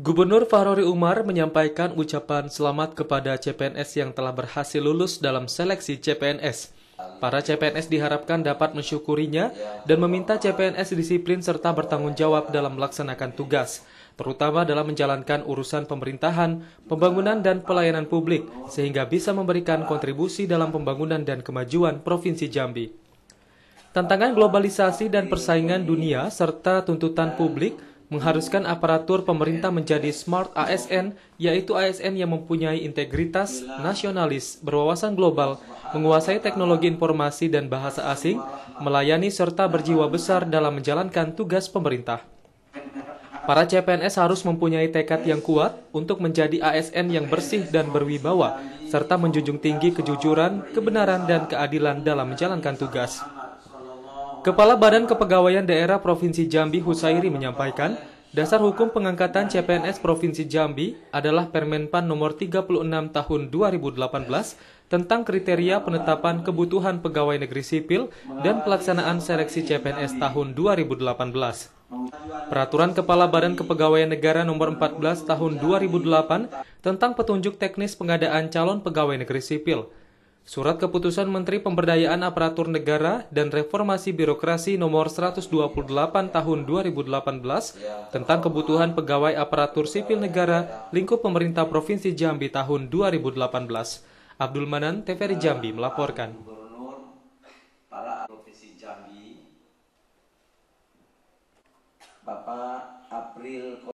Gubernur Fahrori Umar menyampaikan ucapan selamat kepada CPNS yang telah berhasil lulus dalam seleksi CPNS. Para CPNS diharapkan dapat mensyukurinya dan meminta CPNS disiplin serta bertanggung jawab dalam melaksanakan tugas, terutama dalam menjalankan urusan pemerintahan, pembangunan, dan pelayanan publik, sehingga bisa memberikan kontribusi dalam pembangunan dan kemajuan Provinsi Jambi. Tantangan globalisasi dan persaingan dunia serta tuntutan publik mengharuskan aparatur pemerintah menjadi smart ASN, yaitu ASN yang mempunyai integritas, nasionalis, berwawasan global, menguasai teknologi informasi dan bahasa asing, melayani serta berjiwa besar dalam menjalankan tugas pemerintah. Para CPNS harus mempunyai tekad yang kuat untuk menjadi ASN yang bersih dan berwibawa, serta menjunjung tinggi kejujuran, kebenaran, dan keadilan dalam menjalankan tugas. Kepala Badan Kepegawaian Daerah Provinsi Jambi Husairi menyampaikan, dasar hukum pengangkatan CPNS Provinsi Jambi adalah Permenpan Nomor 36 Tahun 2018 tentang kriteria penetapan kebutuhan pegawai negeri sipil dan pelaksanaan seleksi CPNS tahun 2018. Peraturan Kepala Badan Kepegawaian Negara Nomor 14 Tahun 2008 tentang petunjuk teknis pengadaan calon pegawai negeri sipil Surat Keputusan Menteri Pemberdayaan Aparatur Negara dan Reformasi Birokrasi Nomor 128 Tahun 2018 tentang kebutuhan pegawai aparatur sipil negara lingkup pemerintah Provinsi Jambi tahun 2018. Abdul Manan, TVRI Jambi melaporkan. Bapak April